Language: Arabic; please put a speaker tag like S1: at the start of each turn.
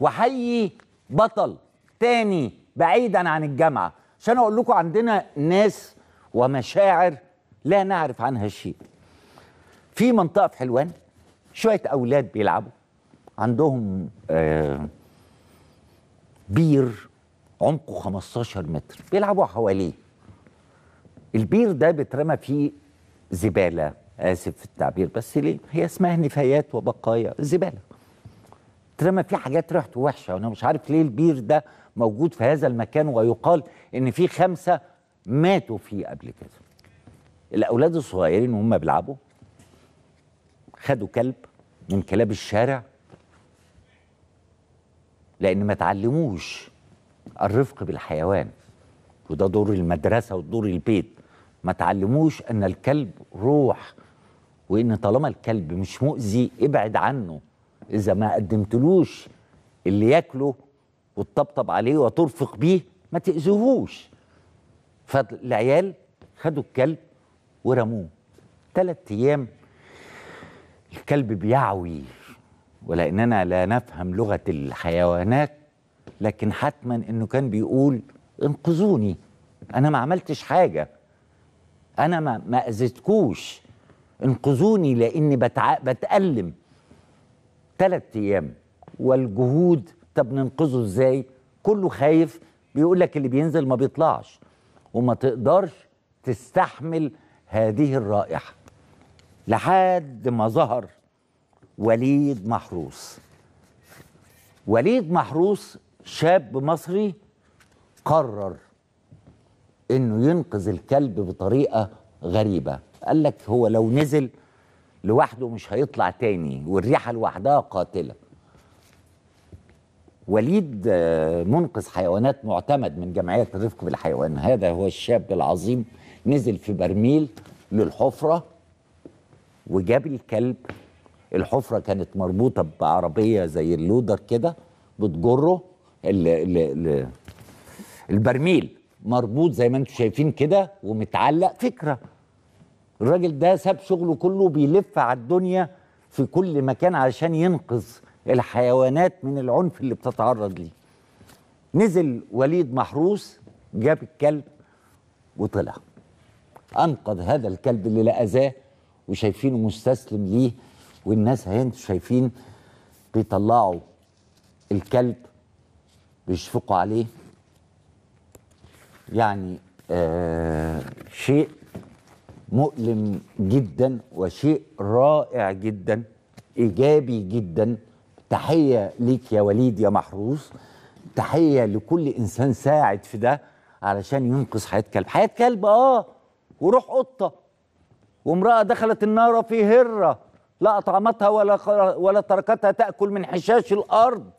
S1: وحيي بطل تاني بعيدا عن الجامعه عشان اقول لكم عندنا ناس ومشاعر لا نعرف عنها شيء في منطقه في حلوان شويه اولاد بيلعبوا عندهم آه بير عمقه 15 متر بيلعبوا حواليه البير ده بيترمى فيه زباله اسف في التعبير بس ليه هي اسمها نفايات وبقايا زباله اترمى في حاجات ريحته وحشه وانا مش عارف ليه البير ده موجود في هذا المكان ويقال ان في خمسه ماتوا فيه قبل كده الاولاد الصغيرين وهم بيلعبوا خدوا كلب من كلاب الشارع لان ما تعلموش الرفق بالحيوان وده دور المدرسه ودور البيت ما تعلموش ان الكلب روح وان طالما الكلب مش مؤذي ابعد عنه اذا ما قدمتلوش اللي ياكله وتطبطب عليه وترفق بيه ما تاذيهوش فالعيال خدوا الكلب ورموه ثلاث ايام الكلب بيعوي ولاننا لا نفهم لغه الحيوانات لكن حتما انه كان بيقول انقذوني انا ما عملتش حاجه انا ما ما اذيتكوش انقذوني لاني بتع... بتالم ثلاث ايام والجهود طب ننقذه ازاي كله خايف بيقول لك اللي بينزل ما بيطلعش وما تقدرش تستحمل هذه الرائحه لحد ما ظهر وليد محروس وليد محروس شاب مصري قرر انه ينقذ الكلب بطريقه غريبه قال لك هو لو نزل لوحده مش هيطلع تاني والريحه لوحدها قاتله وليد آه، منقذ حيوانات معتمد من جمعيه الرفق بالحيوان هذا هو الشاب العظيم نزل في برميل للحفره وجاب الكلب الحفره كانت مربوطه بعربيه زي اللودر كده بتجره الـ الـ الـ البرميل مربوط زي ما انتم شايفين كده ومتعلق فكره الراجل ده ساب شغله كله بيلف على الدنيا في كل مكان علشان ينقذ الحيوانات من العنف اللي بتتعرض ليه نزل وليد محروس جاب الكلب وطلع انقذ هذا الكلب اللي لا اذاه وشايفينه مستسلم ليه والناس انتوا شايفين بيطلعوا الكلب بيشفقوا عليه يعني آه شيء مؤلم جدا وشيء رائع جدا ايجابي جدا تحيه ليك يا وليد يا محروس تحيه لكل انسان ساعد في ده علشان ينقذ حياه كلب حياه كلب اه وروح قطه وامراه دخلت النار في هره لا اطعمتها ولا ولا تركتها تاكل من حشاش الارض